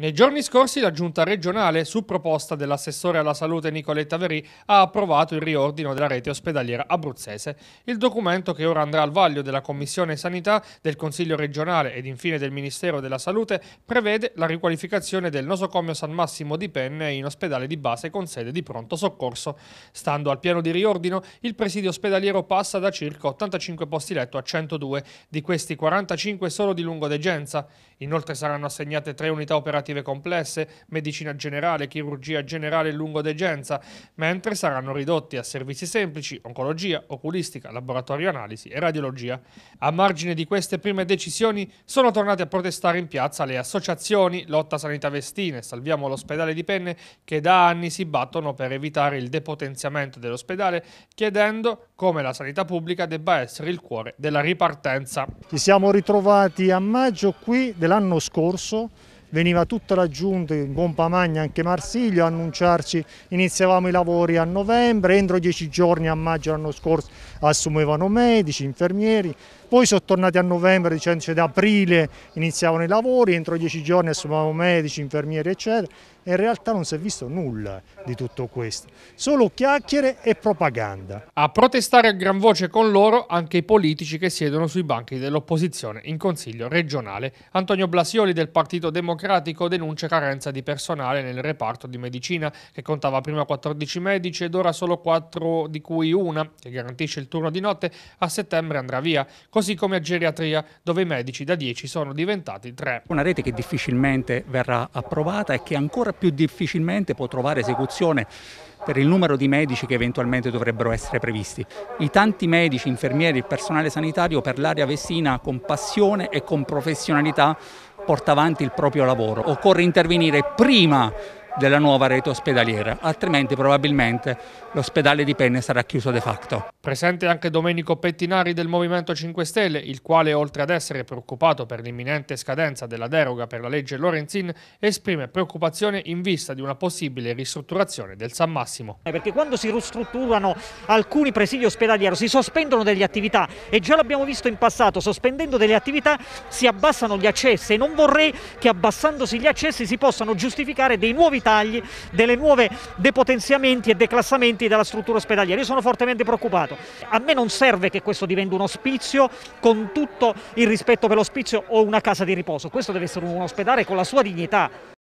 Nei giorni scorsi la giunta regionale, su proposta dell'assessore alla salute Nicoletta Verì, ha approvato il riordino della rete ospedaliera abruzzese. Il documento che ora andrà al vaglio della Commissione Sanità, del Consiglio regionale ed infine del Ministero della Salute prevede la riqualificazione del nosocomio San Massimo di Penne in ospedale di base con sede di pronto soccorso. Stando al piano di riordino, il presidio ospedaliero passa da circa 85 posti letto a 102, di questi 45 solo di lungodegenza. Inoltre saranno assegnate tre unità operative operative complesse, medicina generale, chirurgia generale e lungodegenza, mentre saranno ridotti a servizi semplici, oncologia, oculistica, laboratorio analisi e radiologia. A margine di queste prime decisioni sono tornate a protestare in piazza le associazioni Lotta Sanità Vestine, Salviamo l'ospedale di Penne, che da anni si battono per evitare il depotenziamento dell'ospedale, chiedendo come la sanità pubblica debba essere il cuore della ripartenza. Ci siamo ritrovati a maggio qui dell'anno scorso veniva tutta la giunta in Compamagna, anche Marsiglio, a annunciarci iniziavamo i lavori a novembre, entro dieci giorni a maggio l'anno scorso assumevano medici, infermieri, poi sono tornati a novembre dicendo che cioè, da aprile iniziavano i lavori, entro dieci giorni assumevamo medici, infermieri eccetera, e in realtà non si è visto nulla di tutto questo, solo chiacchiere e propaganda. A protestare a gran voce con loro anche i politici che siedono sui banchi dell'opposizione in Consiglio regionale. Antonio Blasioli del Partito Democratico denuncia carenza di personale nel reparto di medicina che contava prima 14 medici ed ora solo 4 di cui una che garantisce il turno di notte a settembre andrà via, così come a geriatria dove i medici da 10 sono diventati 3. Una rete che difficilmente verrà approvata e che ancora ancora più difficilmente può trovare esecuzione per il numero di medici che eventualmente dovrebbero essere previsti. I tanti medici, infermieri il personale sanitario per l'area vestina con passione e con professionalità porta avanti il proprio lavoro. Occorre intervenire prima della nuova rete ospedaliera, altrimenti probabilmente l'ospedale di Penne sarà chiuso de facto. Presente anche Domenico Pettinari del Movimento 5 Stelle, il quale oltre ad essere preoccupato per l'imminente scadenza della deroga per la legge Lorenzin, esprime preoccupazione in vista di una possibile ristrutturazione del San Massimo. Eh, perché quando si ristrutturano alcuni presidi ospedalieri si sospendono delle attività e già l'abbiamo visto in passato, sospendendo delle attività si abbassano gli accessi e non vorrei che abbassandosi gli accessi si possano giustificare dei nuovi tagli tagli, delle nuove depotenziamenti e declassamenti della struttura ospedaliera. Io sono fortemente preoccupato. A me non serve che questo diventi un ospizio con tutto il rispetto per l'ospizio o una casa di riposo. Questo deve essere un ospedale con la sua dignità.